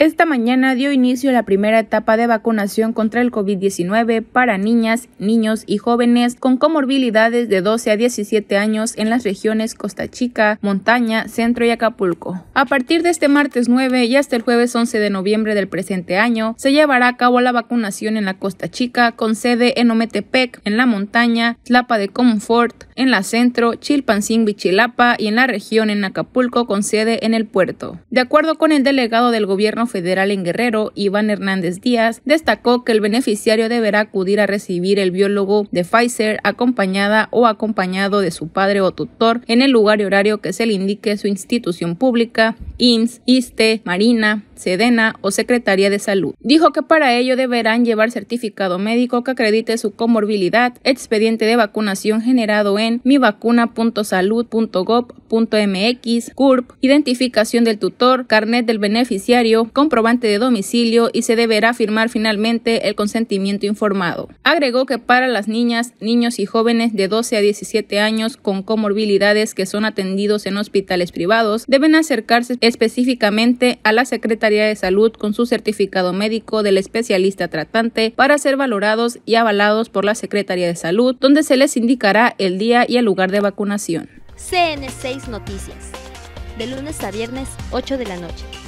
Esta mañana dio inicio la primera etapa de vacunación contra el COVID-19 para niñas, niños y jóvenes con comorbilidades de 12 a 17 años en las regiones Costa Chica, Montaña, Centro y Acapulco. A partir de este martes 9 y hasta el jueves 11 de noviembre del presente año, se llevará a cabo la vacunación en la Costa Chica con sede en Ometepec, en la Montaña, Tlapa de Comfort, en la Centro, Chilpancingo y Chilapa y en la región en Acapulco con sede en el puerto. De acuerdo con el delegado del gobierno federal en Guerrero, Iván Hernández Díaz, destacó que el beneficiario deberá acudir a recibir el biólogo de Pfizer acompañada o acompañado de su padre o tutor en el lugar y horario que se le indique su institución pública, IMSS, ISTE, Marina, Sedena o Secretaría de Salud. Dijo que para ello deberán llevar certificado médico que acredite su comorbilidad, expediente de vacunación generado en mivacuna.salud.gov.mx, CURP, identificación del tutor, carnet del beneficiario, comprobante de domicilio y se deberá firmar finalmente el consentimiento informado. Agregó que para las niñas, niños y jóvenes de 12 a 17 años con comorbilidades que son atendidos en hospitales privados deben acercarse específicamente a la Secretaría de Salud con su certificado médico del especialista tratante para ser valorados y avalados por la Secretaría de Salud, donde se les indicará el día y el lugar de vacunación. CN6 Noticias, de lunes a viernes 8 de la noche.